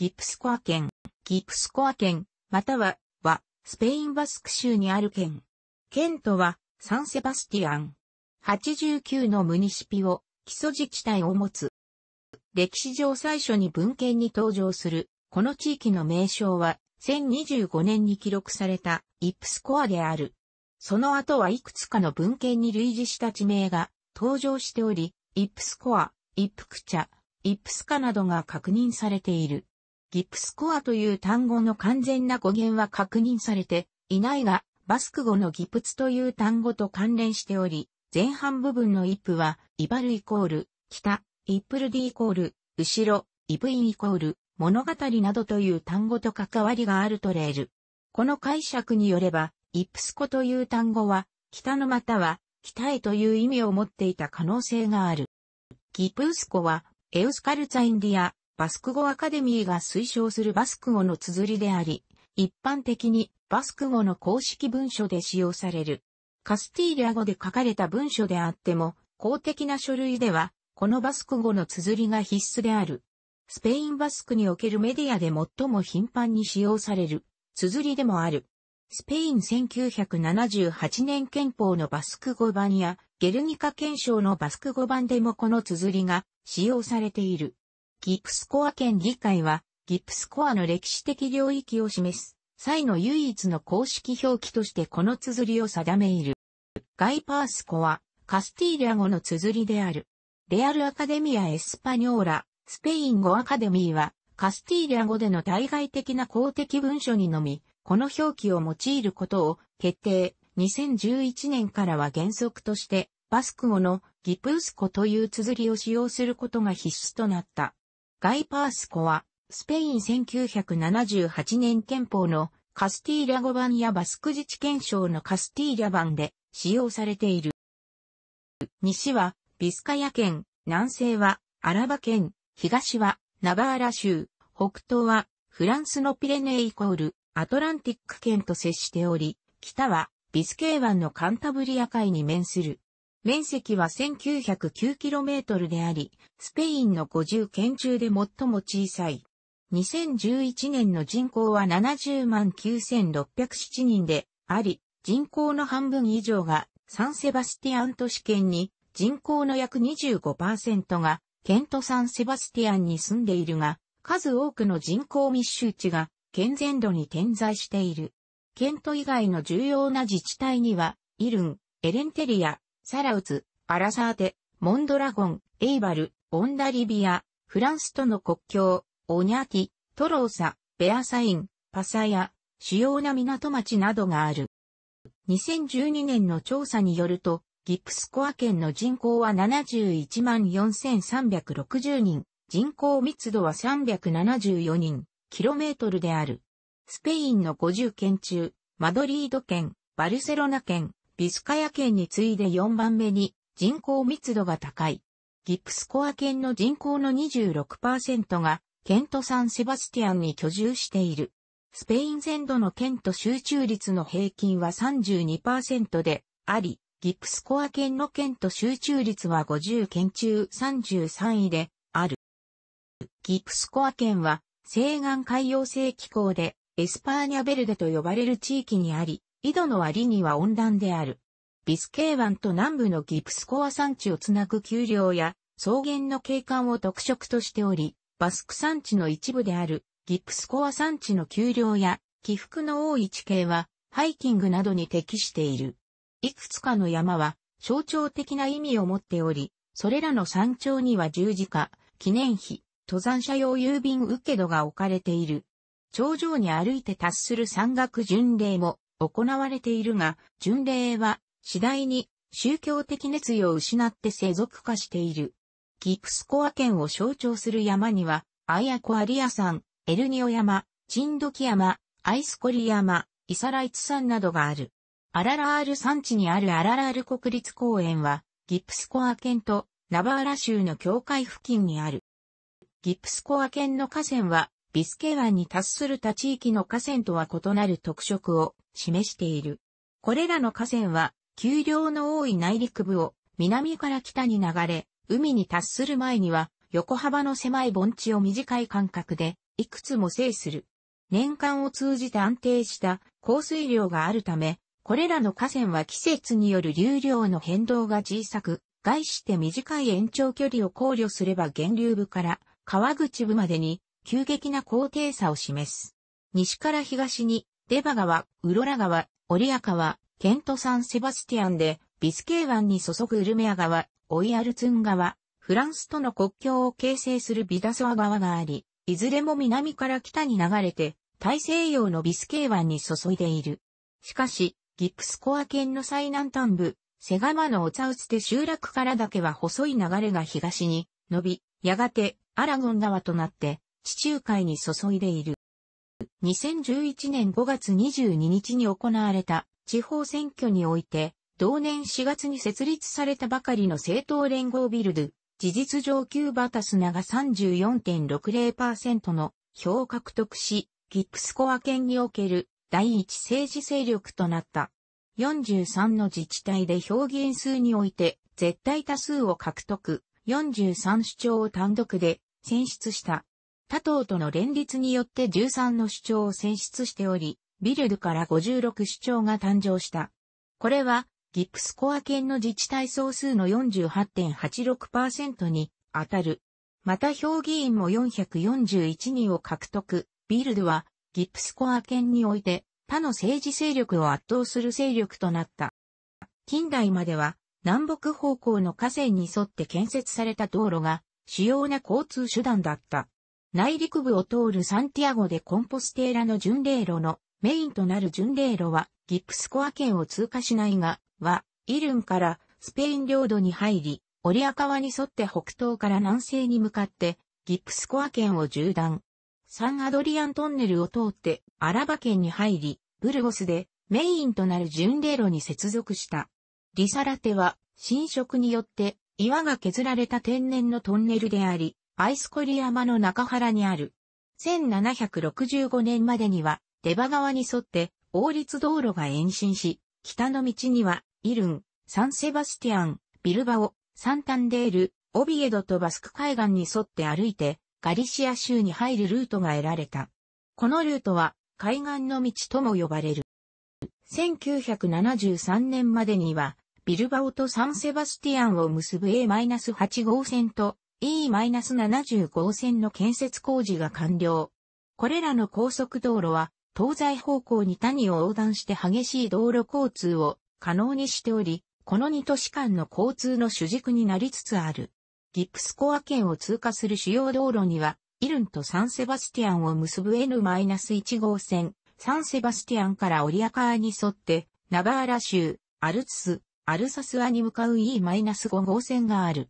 ギプスコア県、ギプスコア県、または、は、スペインバスク州にある県。県とは、サンセバスティアン。89のムニシピを、基礎自治体を持つ。歴史上最初に文献に登場する、この地域の名称は、1025年に記録された、イプスコアである。その後はいくつかの文献に類似した地名が登場しており、イップスコア、イップクチャ、イップスカなどが確認されている。ギプスコアという単語の完全な語源は確認されていないが、バスク語のギプツという単語と関連しており、前半部分のイップは、イバルイコール、北、イップルディイコール、後ろ、イブインイコール、物語などという単語と関わりがあるとれる。この解釈によれば、イプスコという単語は、北のまたは、北へという意味を持っていた可能性がある。ギプスコは、エウスカルツァインディア、バスク語アカデミーが推奨するバスク語の綴りであり、一般的にバスク語の公式文書で使用される。カスティーリア語で書かれた文書であっても、公的な書類では、このバスク語の綴りが必須である。スペインバスクにおけるメディアで最も頻繁に使用される、綴りでもある。スペイン1978年憲法のバスク語版や、ゲルニカ憲章のバスク語版でもこの綴りが使用されている。ギプスコア県議会は、ギプスコアの歴史的領域を示す、際の唯一の公式表記としてこの綴りを定めいる。ガイパースコは、カスティーリャ語の綴りである。レアルアカデミア・エスパニョーラ、スペイン語アカデミーは、カスティーリャ語での対外的な公的文書にのみ、この表記を用いることを決定。2011年からは原則として、バスク語のギプースコという綴りを使用することが必須となった。ガイ・パースコは、スペイン1978年憲法のカスティーリャ語版やバスク自治憲章のカスティーリャ版で使用されている。西はビスカヤ県、南西はアラバ県、東はナバーラ州、北東はフランスのピレネイコールアトランティック県と接しており、北はビスケー湾のカンタブリア海に面する。面積は 1909km であり、スペインの50県中で最も小さい。2011年の人口は70万9607人であり、人口の半分以上がサンセバスティアン都市圏に、人口の約25%がケント・サンセバスティアンに住んでいるが、数多くの人口密集地が健全度に点在している。ケント以外の重要な自治体には、イルン、エレンテリア、サラウツ、アラサーテ、モンドラゴン、エイバル、オンダリビア、フランスとの国境、オニャティ、トローサ、ベアサイン、パサヤ、主要な港町などがある。2012年の調査によると、ギプスコア県の人口は71万4360人、人口密度は374人、キロメートルである。スペインの50県中、マドリード県、バルセロナ県、ビスカヤ県に次いで4番目に人口密度が高い。ギプスコア県の人口の26%がケント・サン・セバスティアンに居住している。スペイン全土の県と集中率の平均は32%であり、ギプスコア県の県と集中率は50県中33位である。ギプスコア県は西岸海洋性気候でエスパーニャベルデと呼ばれる地域にあり、井戸の割には温暖である。ビスケー湾と南部のギプスコア山地をつなぐ丘陵や草原の景観を特色としており、バスク山地の一部であるギプスコア山地の丘陵や起伏の多い地形はハイキングなどに適している。いくつかの山は象徴的な意味を持っており、それらの山頂には十字架、記念碑、登山者用郵便受け戸が置かれている。頂上に歩いて達する山岳巡礼も行われているが、巡礼は次第に宗教的熱意を失って世俗化している。ギプスコア県を象徴する山には、アイアコアリア山、エルニオ山、チンドキ山、アイスコリ山、イサライツ山などがある。アララール山地にあるアララール国立公園は、ギプスコア県とナバーラ州の境界付近にある。ギプスコア県の河川は、ビスケ湾に達する他地域の河川とは異なる特色を示している。これらの河川は、丘陵の多い内陸部を南から北に流れ、海に達する前には、横幅の狭い盆地を短い間隔で、いくつも制する。年間を通じて安定した降水量があるため、これらの河川は季節による流量の変動が小さく、外して短い延長距離を考慮すれば源流部から川口部までに急激な高低差を示す。西から東にデバ川、ウロラ川、オリア川、ケント・サン・セバスティアンで、ビスケー湾に注ぐウルメア川、オイアルツン川、フランスとの国境を形成するビダソア川があり、いずれも南から北に流れて、大西洋のビスケー湾に注いでいる。しかし、ギックスコア県の最南端部、セガマのオツァウツテ集落からだけは細い流れが東に伸び、やがてアラゴン川となって地中海に注いでいる。2011年5月22日に行われた地方選挙において、同年4月に設立されたばかりの政党連合ビルド、事実上キューバタスナが34.60%の票を獲得し、ギックスコア県における第一政治勢力となった。43の自治体で表現数において絶対多数を獲得、43主張を単独で選出した。他党との連立によって13の主張を選出しており、ビルドから56主張が誕生した。これは、ギプスコア県の自治体総数の48.86%に当たる。また評議員も441人を獲得。ビルドは、ギプスコア県において、他の政治勢力を圧倒する勢力となった。近代までは、南北方向の河川に沿って建設された道路が、主要な交通手段だった。内陸部を通るサンティアゴでコンポステーラの巡礼路のメインとなる巡礼路はギプスコア県を通過しないが、は、イルンからスペイン領土に入り、オリア川に沿って北東から南西に向かって、ギプスコア県を縦断。サンアドリアントンネルを通ってアラバ県に入り、ブルゴスでメインとなる巡礼路に接続した。リサラテは侵食によって岩が削られた天然のトンネルであり、アイスコリ山の中原にある。1765年までには、出バ川に沿って王立道路が延伸し、北の道には、イルン、サンセバスティアン、ビルバオ、サンタンデール、オビエドとバスク海岸に沿って歩いて、ガリシア州に入るルートが得られた。このルートは、海岸の道とも呼ばれる。1973年までには、ビルバオとサンセバスティアンを結ぶ A-8 号線と E-75 号線の建設工事が完了。これらの高速道路は、東西方向に谷を横断して激しい道路交通を可能にしており、この2都市間の交通の主軸になりつつある。ギプスコア圏を通過する主要道路には、イルンとサンセバスティアンを結ぶ N-1 号線、サンセバスティアンからオリアカーに沿って、ナバーラ州、アルツス、アルサスアに向かう E-5 号線がある。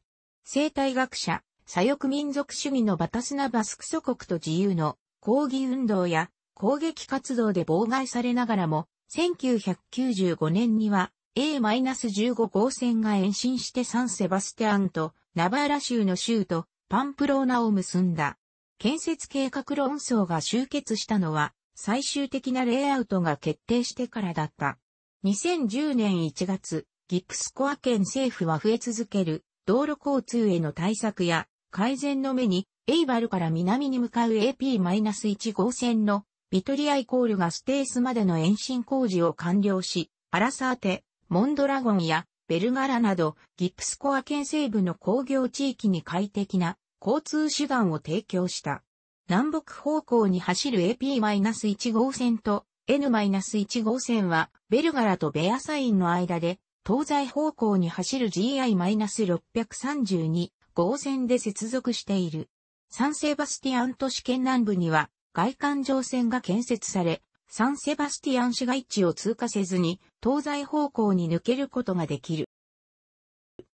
生態学者、左翼民族主義のバタスナバスク祖国と自由の抗議運動や攻撃活動で妨害されながらも、1995年には A-15 号線が延伸してサンセバステアンとナバーラ州の州とパンプローナを結んだ。建設計画論争が終結したのは最終的なレイアウトが決定してからだった。2010年1月、ギプスコア県政府は増え続ける道路交通への対策や改善の目に、エイバルから南に向かう AP-1 号線のビトリアイコールがステースまでの延伸工事を完了し、アラサーテ、モンドラゴンやベルガラなどギップスコア県西部の工業地域に快適な交通手段を提供した。南北方向に走る AP-1 号線と N-1 号線はベルガラとベアサインの間で東西方向に走る GI-632 号線で接続している。サンセバスティアン都市圏南部には外環状線が建設され、サンセバスティアン市街地を通過せずに東西方向に抜けることができる。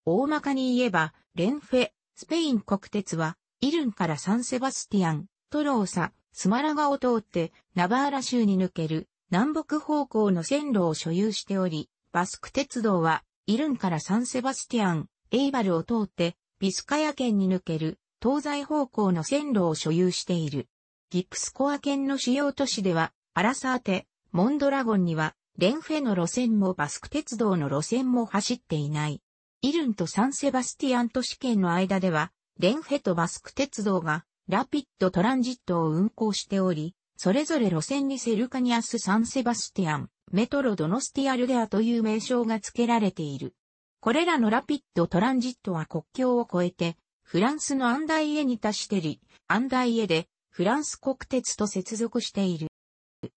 大まかに言えば、レンフェ、スペイン国鉄は、イルンからサンセバスティアン、トローサ、スマラガを通って、ナバーラ州に抜ける、南北方向の線路を所有しており、バスク鉄道は、イルンからサンセバスティアン、エイバルを通って、ビスカヤ県に抜ける東西方向の線路を所有している。ギプスコア県の主要都市では、アラサーテ、モンドラゴンには、レンフェの路線もバスク鉄道の路線も走っていない。イルンとサンセバスティアン都市圏の間では、レンフェとバスク鉄道がラピッドトランジットを運行しており、それぞれ路線にセルカニアス・サンセバスティアン、メトロドノスティアルデアという名称が付けられている。これらのラピッドトランジットは国境を越えて、フランスのアンダイエに達してり、アンダイエでフランス国鉄と接続している。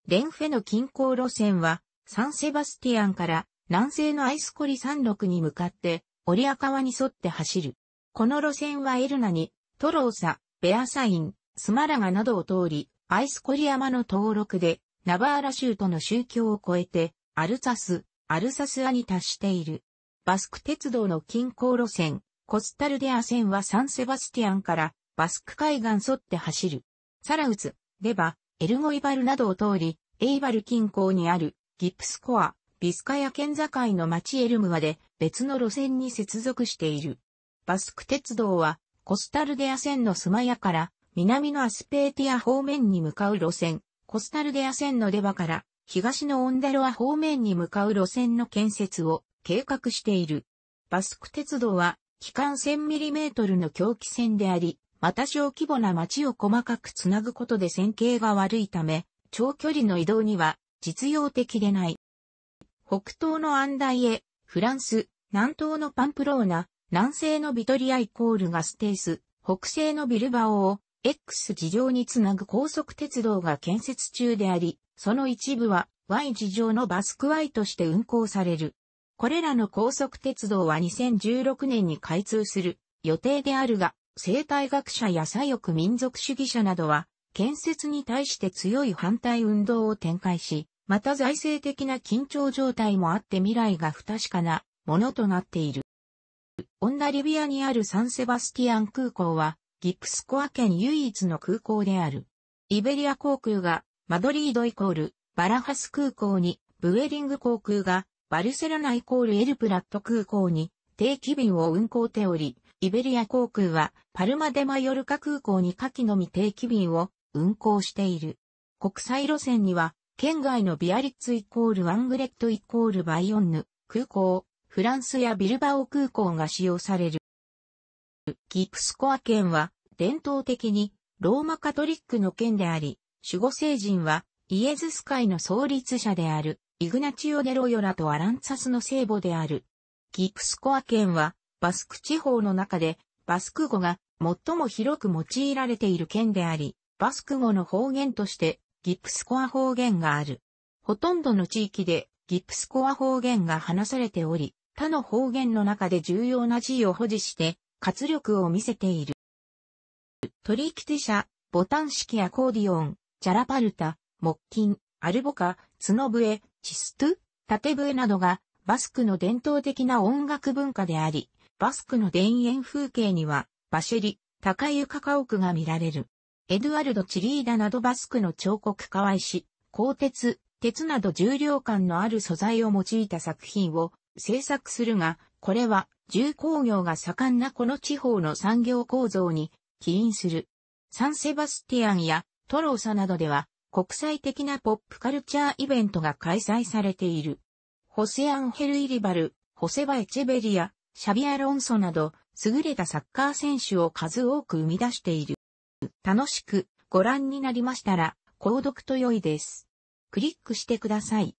レンフェの近郊路線は、サンセバスティアンから南西のアイスコリ山麓に向かって、オリア川に沿って走る。この路線はエルナに、トローサ、ベアサイン、スマラガなどを通り、アイスコリ山の登録で、ナバーラ州との宗教を超えて、アルザス、アルザスアに達している。バスク鉄道の近郊路線、コスタルデア線はサンセバスティアンからバスク海岸沿って走る。サラウツ、レバ、エルゴイバルなどを通り、エイバル近郊にあるギプスコア、ビスカヤ県境の町エルムまで別の路線に接続している。バスク鉄道はコスタルデア線のスマヤから南のアスペーティア方面に向かう路線、コスタルデア線の出場から東のオンダロア方面に向かう路線の建設を計画している。バスク鉄道は機関 1000mm の狂気線であり、また小規模な街を細かくつなぐことで線形が悪いため、長距離の移動には実用的でない。北東のアンダイエ、フランス、南東のパンプローナ、南西のビトリアイコールガステース、北西のビルバオを X 事情につなぐ高速鉄道が建設中であり、その一部は Y 事情のバスク Y として運行される。これらの高速鉄道は2016年に開通する予定であるが、生態学者や左翼民族主義者などは、建設に対して強い反対運動を展開し、また財政的な緊張状態もあって未来が不確かなものとなっている。オンダリビアにあるサンセバスティアン空港は、ギプスコア県唯一の空港である。イベリア航空がマドリードイコールバラハス空港に、ブエリング航空がバルセロナイコールエルプラット空港に定期便を運航しており、イベリア航空はパルマデマヨルカ空港に下記のみ定期便を運航している。国際路線には、県外のビアリッツイコールアングレットイコールバイオンヌ空港、フランスやビルバオ空港が使用される。ギプスコア県は伝統的にローマカトリックの県であり、守護聖人はイエズス会の創立者であるイグナチオ・デロヨラとアランツァスの聖母である。ギプスコア県はバスク地方の中でバスク語が最も広く用いられている県であり、バスク語の方言としてギプスコア方言がある。ほとんどの地域でギプスコア方言が話されており、他の方言の中で重要な地位を保持して活力を見せている。トリキティ社、ボタン式アコーディオン、チャラパルタ、木琴、アルボカ、角笛、チストゥ、縦笛などがバスクの伝統的な音楽文化であり、バスクの田園風景にはバシェリ、高床家屋が見られる。エドゥアルド・チリーダなどバスクの彫刻家は石、鋼鉄、鉄など重量感のある素材を用いた作品を制作するが、これは重工業が盛んなこの地方の産業構造に起因する。サンセバスティアンやトローサなどでは国際的なポップカルチャーイベントが開催されている。ホセアンヘル・イリバル、ホセバ・エチェベリア、シャビア・ロンソなど優れたサッカー選手を数多く生み出している。楽しくご覧になりましたら購読と良いです。クリックしてください。